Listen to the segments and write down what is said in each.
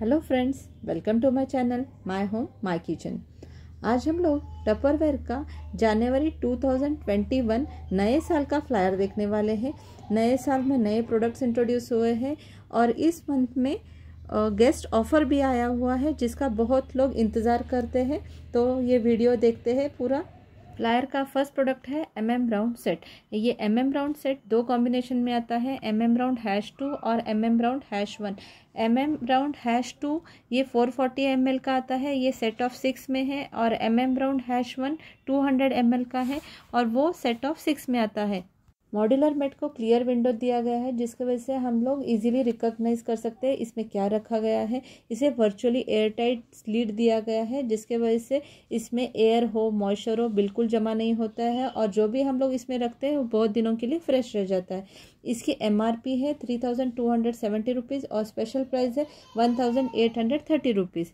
hello friends welcome to my channel my home my kitchen आज हम लोग Tupperware का जनवरी 2021 नए साल का फ्लायर देखने वाले हैं नए साल में नए प्रोडक्ट्स इंट्रोड्यूस हुए हैं और इस मंथ में गेस्ट ऑफर भी आया हुआ है जिसका बहुत लोग इंतज़ार करते हैं तो ये वीडियो देखते हैं पूरा प्लायर का फर्स्ट प्रोडक्ट है एम एम राउंड सेट ये एम एम राउंड सेट दो कॉम्बिनेशन में आता है M M round hash two और M M round hash one M M round hash two ये फोर फोर्टी एम एल का आता है ये सेट ऑफ सिक्स में है और M M round hash one two hundred M L का है और वो सेट ऑफ सिक्स में आता है मॉड्यूलर मेट को क्लियर विंडो दिया गया है जिसकी वजह से हम लोग इजीली रिकॉग्नाइज कर सकते हैं इसमें क्या रखा गया है इसे वर्चुअली एयर टाइट स्लीड दिया गया है जिसके वजह से इसमें एयर हो मॉइस्चर हो बिल्कुल जमा नहीं होता है और जो भी हम लोग इसमें रखते हैं वो बहुत दिनों के लिए फ्रेश रह जाता है इसकी एम है three thousand two hundred seventy rupees और स्पेशल प्राइस है one thousand eight hundred thirty rupees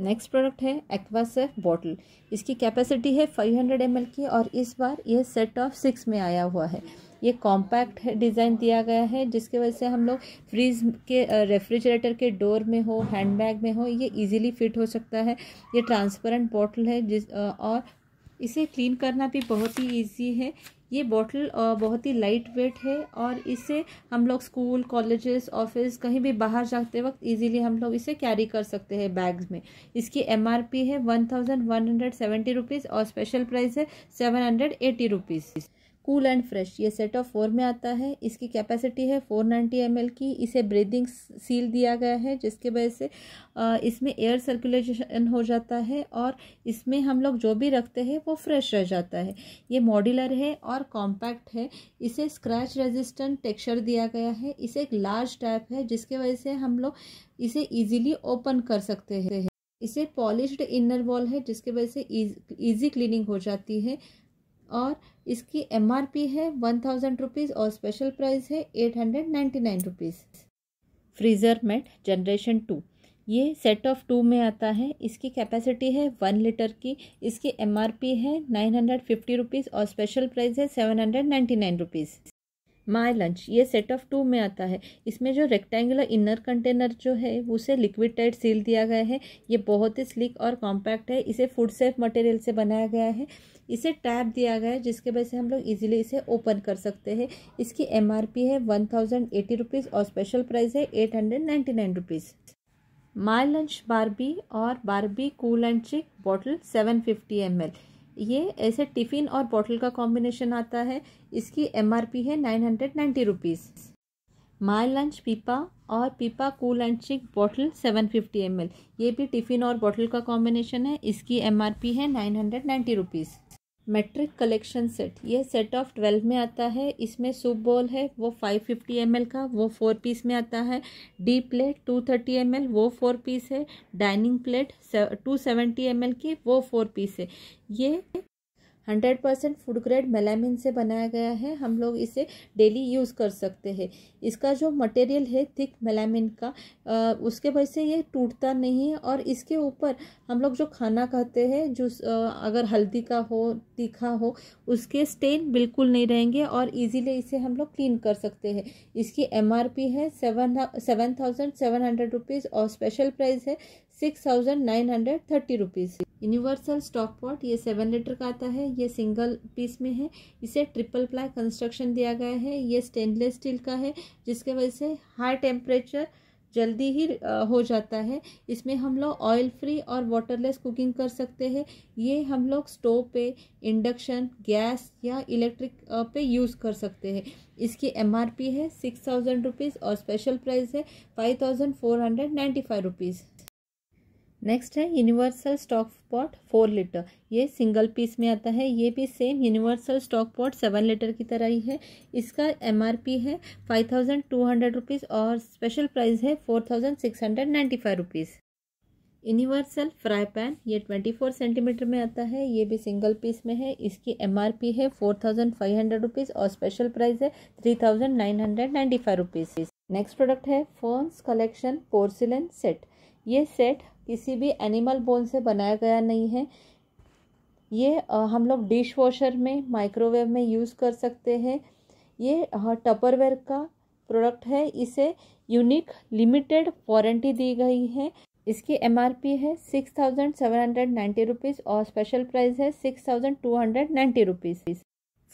next product है एक्वासेफ बॉटल इसकी कैपेसिटी है 500 हंड्रेड की और इस बार ये सेट ऑफ सिक्स में आया हुआ है ये कॉम्पैक्ट डिज़ाइन दिया गया है जिसके वजह से हम लोग फ्रीज के रेफ्रिजरेटर के डोर में हो हैंडबैग में हो ये इजीली फिट हो सकता है ये ट्रांसपेरेंट बॉटल है जिस और इसे क्लीन करना भी बहुत ही ईजी है ये बॉटल बहुत ही लाइट वेट है और इसे हम लोग स्कूल कॉलेजेस ऑफिस कहीं भी बाहर जाते वक्त इजीली हम लोग इसे कैरी कर सकते हैं बैग्स में इसकी एमआरपी है one thousand one hundred seventy rupees और स्पेशल प्राइस है seven hundred eighty rupees cool and fresh ये सेट ऑफ फोर में आता है इसकी कैपेसिटी है फोर नाइन्टी एम की इसे ब्रीदिंग सील दिया गया है जिसके वजह से इसमें एयर सर्कुलेशन हो जाता है और इसमें हम लोग जो भी रखते हैं वो फ्रेश रह जाता है ये मॉड्यूलर है और कॉम्पैक्ट है इसे स्क्रैच रेजिस्टेंट टेक्सचर दिया गया है इसे एक लार्ज टाइप है जिसके वजह से हम लोग इसे ईजिली ओपन कर सकते हैं इसे पॉलिश्ड इनर वॉल है जिसके वजह से ईजी क्लीनिंग हो जाती है और इसकी एम आर पी है वन थाउजेंड रुपीज़ और स्पेशल प्राइस है eight hundred ninety nine rupees freezer mate generation two ये सेट ऑफ टू में आता है इसकी कैपेसिटी है वन लीटर की इसकी एम आर पी है नाइन हंड्रेड फिफ्टी रुपीज़ और स्पेशल प्राइस है seven hundred ninety nine rupees my lunch ये सेट ऑफ टू में आता है इसमें जो रेक्टेंगुलर इनर कंटेनर जो है उसे लिक्विड टाइट सील दिया गया है ये बहुत ही स्लिक और कॉम्पैक्ट है इसे फूड सेफ मटेरियल से बनाया गया है इसे टैप दिया गया है जिसके वजह से हम लोग इजीली इसे ओपन कर सकते हैं इसकी एमआरपी है वन थाउजेंड एटी रुपीज़ और स्पेशल प्राइस है eight hundred ninety nine rupees my lunch Barbie और Barbie cool and chic bottle seven fifty M L ये ऐसे टिफ़िन और बॉटल का कॉम्बिनेशन आता है इसकी एमआरपी है nine hundred ninety rupees my lunch Peppa और Peppa cool and chic bottle seven fifty M ये भी टिफ़िन और बॉटल का कॉम्बिनेशन है इसकी एम है nine hundred ninety rupees metric collection set यह सेट ऑफ ट्वेल्व में आता है इसमें सूप बॉल है वो फाइव फिफ्टी एम एल का वो फोर पीस में आता है D plate two thirty M L वो फोर पीस है dining plate two seventy M L की वो फोर पीस है ये hundred percent food grade melamine से बनाया गया है हम लोग इसे डेली यूज़ कर सकते हैं इसका जो मटेरियल है थिक मेलामिन का आ, उसके वजह से ये टूटता नहीं है और इसके ऊपर हम लोग जो खाना खाते हैं जो अगर हल्दी का हो तीखा हो उसके स्टेन बिल्कुल नहीं रहेंगे और इजीली इसे हम लोग क्लीन कर सकते हैं इसकी एम है seven seven thousand seven hundred rupees और स्पेशल प्राइस है six thousand nine hundred thirty rupees universal stock pot ये सेवन लीटर का आता है ये सिंगल पीस में है इसे ट्रिपल प्लाई कंस्ट्रक्शन दिया गया है ये स्टेनलेस स्टील का है जिसके वजह से हाई टेम्परेचर जल्दी ही हो जाता है इसमें हम लोग ऑयल फ्री और वाटरलेस कुकिंग कर सकते हैं ये हम लोग स्टोव पे इंडक्शन गैस या इलेक्ट्रिक पे यूज़ कर सकते हैं इसकी एमआरपी है सिक्स थाउजेंड रुपीज़ और स्पेशल प्राइस है five thousand four hundred ninety five rupees next है universal stock pot four litre ये सिंगल पीस में आता है ये भी same universal stock pot seven litre की तरह ही है इसका एमआरपी है five thousand two hundred rupees और स्पेशल प्राइस है four thousand six hundred ninety five rupees universal fry pan ये ट्वेंटी फोर सेंटीमीटर में आता है ये भी सिंगल पीस में है इसकी एम है four thousand five hundred rupees और स्पेशल प्राइस है three thousand nine hundred ninety five rupees next product है फोन्स कलेक्शन पोर्सिलन सेट ये सेट किसी भी एनिमल बोन से बनाया गया नहीं है ये हम लोग डिश वॉशर में माइक्रोवेव में यूज़ कर सकते हैं ये टपरवेयर का प्रोडक्ट है इसे यूनिक लिमिटेड वारंटी दी गई है इसकी एम आर पी है six thousand seven hundred ninety rupees और स्पेशल प्राइस है six thousand two hundred ninety rupees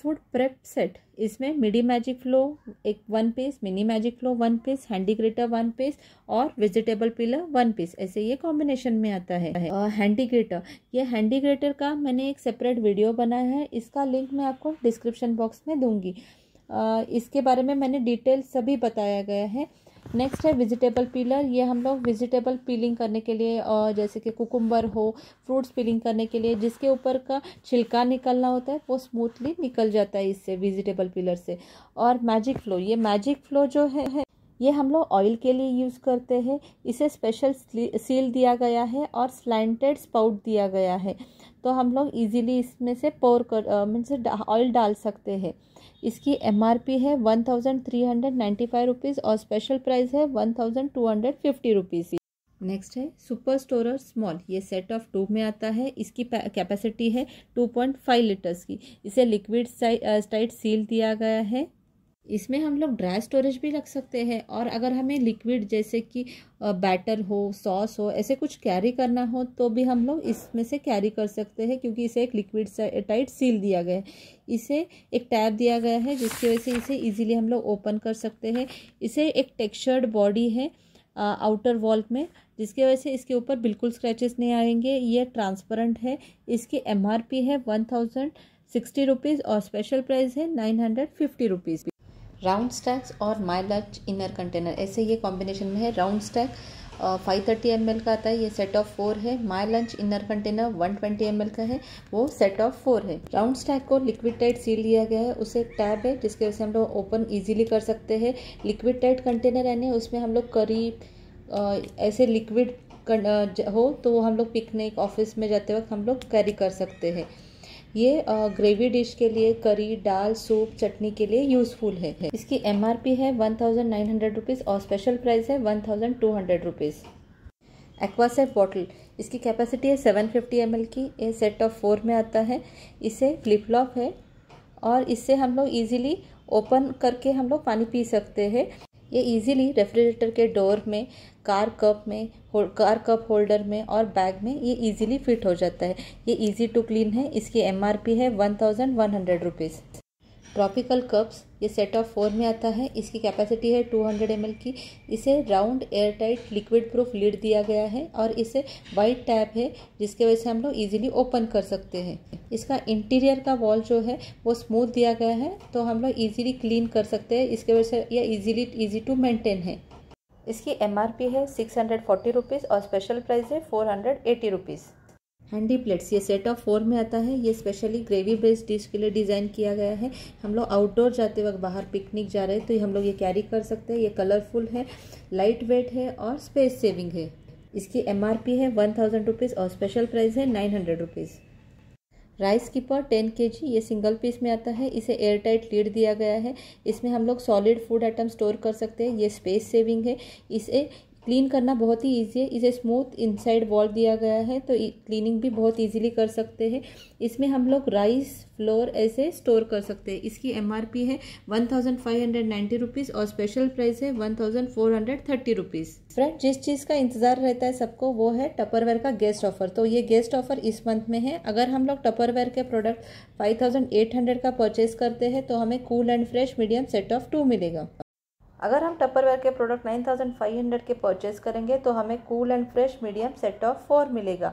food prep set इसमें मिडी मैजिक फ्लो एक one piece mini magic flow one piece handy grater one piece और vegetable peeler one piece ऐसे ये combination में आता है हैंडी ग्रेटर ये हैंडी ग्रेटर का मैंने एक सेपरेट वीडियो बनाया है इसका लिंक मैं आपको डिस्क्रिप्शन बॉक्स में दूंगी आ, इसके बारे में मैंने डिटेल सभी बताया गया है नेक्स्ट है वेजिटेबल पीलर ये हम लोग वेजिटेबल पीलिंग करने के लिए और जैसे कि कुकुम्बर हो फ्रूट्स पीलिंग करने के लिए जिसके ऊपर का छिलका निकलना होता है वो स्मूथली निकल जाता है इससे वेजिटेबल पीलर से और मैजिक फ्लो ये मैजिक फ्लो जो है, है ये हम लोग ऑयल के लिए यूज़ करते हैं इसे स्पेशल सील दिया गया है और स्लाइंटेड स्पाउट दिया गया है तो हम लोग इजीली इसमें से पोर कर मीन्स ऑयल डाल सकते हैं इसकी एमआरपी है one thousand three hundred ninety five rupees और स्पेशल प्राइस है one thousand two hundred fifty rupees next है सुपर स्टोरर स्मॉल ये सेट ऑफ टू में आता है इसकी कैपेसिटी है टू पॉइंट फाइव लीटर्स की इसे लिक्विड स्टाइट सील दिया गया है इसमें हम लोग ड्राई स्टोरेज भी रख सकते हैं और अगर हमें लिक्विड जैसे कि बैटर हो सॉस हो ऐसे कुछ कैरी करना हो तो भी हम लोग इसमें से कैरी कर सकते हैं क्योंकि इसे एक लिक्विड टाइट सील दिया गया है इसे एक टैब दिया गया है जिसकी वजह से इसे इजीली हम लोग ओपन कर सकते हैं इसे एक टेक्स्चर्ड बॉडी है आउटर वॉल में जिसकी वजह से इसके ऊपर बिल्कुल स्क्रैचेस नहीं आएंगे ये ट्रांसपेरेंट है इसकी एम है वन थाउजेंड सिक्सटी रुपीज़ और स्पेशल प्राइस है nine hundred fifty rupees round stacks और माई लार्ज इनर कंटेनर ऐसे ये कॉम्बिनेशन में है round stack five thirty M का आता है ये सेट ऑफ फोर है my lunch inner container one twenty M का है वो सेट ऑफ फोर है राउंड स्टैक को लिक्विड टाइट सील दिया गया है उसे टैब है जिसके वजह से हम लोग ओपन ईजिली कर सकते हैं लिक्विड टाइट कंटेनर यानी उसमें हम लोग करी ऐसे लिक्विड हो तो वो हम लोग पिकनिक ऑफिस में जाते वक्त हम लोग कैरी कर सकते हैं ये ग्रेवी डिश के लिए करी दाल सूप चटनी के लिए यूजफुल है इसकी एम है one thousand nine hundred rupees और स्पेशल प्राइस है one thousand two hundred rupees Aquasafe bottle इसकी कैपेसिटी है सेवन फिफ्टी एम की ये सेट ऑफ फोर में आता है इसे फ्लिप लॉप है और इससे हम लोग इजीली ओपन करके हम लोग पानी पी सकते हैं ये इजीली रेफ्रिजरेटर के डोर में कार कप में कार कप होल्डर में और बैग में ये इजीली फिट हो जाता है ये इजी टू क्लीन है इसकी एमआरपी है one thousand one hundred rupees tropical cups ये सेट ऑफ फोर में आता है इसकी कैपेसिटी है 200 हंड्रेड की इसे round air tight liquid proof lid दिया गया है और इसे वाइट टैप है जिसके वजह से हम लोग इजीली ओपन कर सकते हैं इसका इंटीरियर का वॉल जो है वो स्मूथ दिया गया है तो हम लोग ईजिली क्लीन कर सकते हैं इसके वजह से यह इजीली ईजी टू मेंटेन है इसकी एम है सिक्स हंड्रेड फोर्टी रुपीज़ और स्पेशल प्राइस है four hundred rupees handy plates ये सेट ऑफ फोर में आता है ये स्पेशली ग्रेवी बेस्ड डिश के लिए डिज़ाइन किया गया है हम लोग आउटडोर जाते वक्त बाहर पिकनिक जा रहे हैं तो हम लोग ये कैरी कर सकते हैं ये कलरफुल है लाइट वेट है और स्पेस सेविंग है इसकी एम है वन थाउजेंड रुपीज़ और स्पेशल प्राइस है nine hundred rupees rice keeper ten K G ये सिंगल पीस में आता है इसे एयर टाइट लीड दिया गया है इसमें हम लोग सॉलिड फूड आइटम स्टोर कर सकते हैं ये स्पेस सेविंग है इसे क्लीन करना बहुत ही ईजी है इसे स्मूथ इनसाइड वॉल दिया गया है तो क्लीनिंग भी बहुत इजीली कर सकते हैं इसमें हम लोग राइस फ्लोर ऐसे स्टोर कर सकते हैं इसकी एमआरपी है one thousand five hundred ninety rupees और स्पेशल प्राइस है one thousand four hundred thirty rupees friend जिस चीज़ का इंतज़ार रहता है सबको वो है टपरवेयर का गेस्ट ऑफर तो ये गेस्ट ऑफर इस मंथ में है अगर हम लोग टपरवेयर के product five thousand eight hundred का परचेज करते हैं तो हमें cool and fresh medium set of two मिलेगा अगर हम टपरवेयर के प्रोडक्ट 9500 के परचेज करेंगे तो हमें cool and fresh medium set of four मिलेगा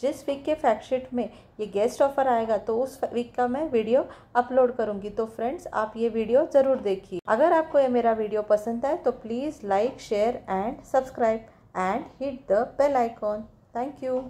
जिस वीक के फैक्ट में ये गेस्ट ऑफर आएगा तो उस वीक का मैं वीडियो अपलोड करूंगी तो फ्रेंड्स आप ये वीडियो ज़रूर देखिए अगर आपको ये मेरा वीडियो पसंद आए तो please like share and subscribe and hit the bell icon thank you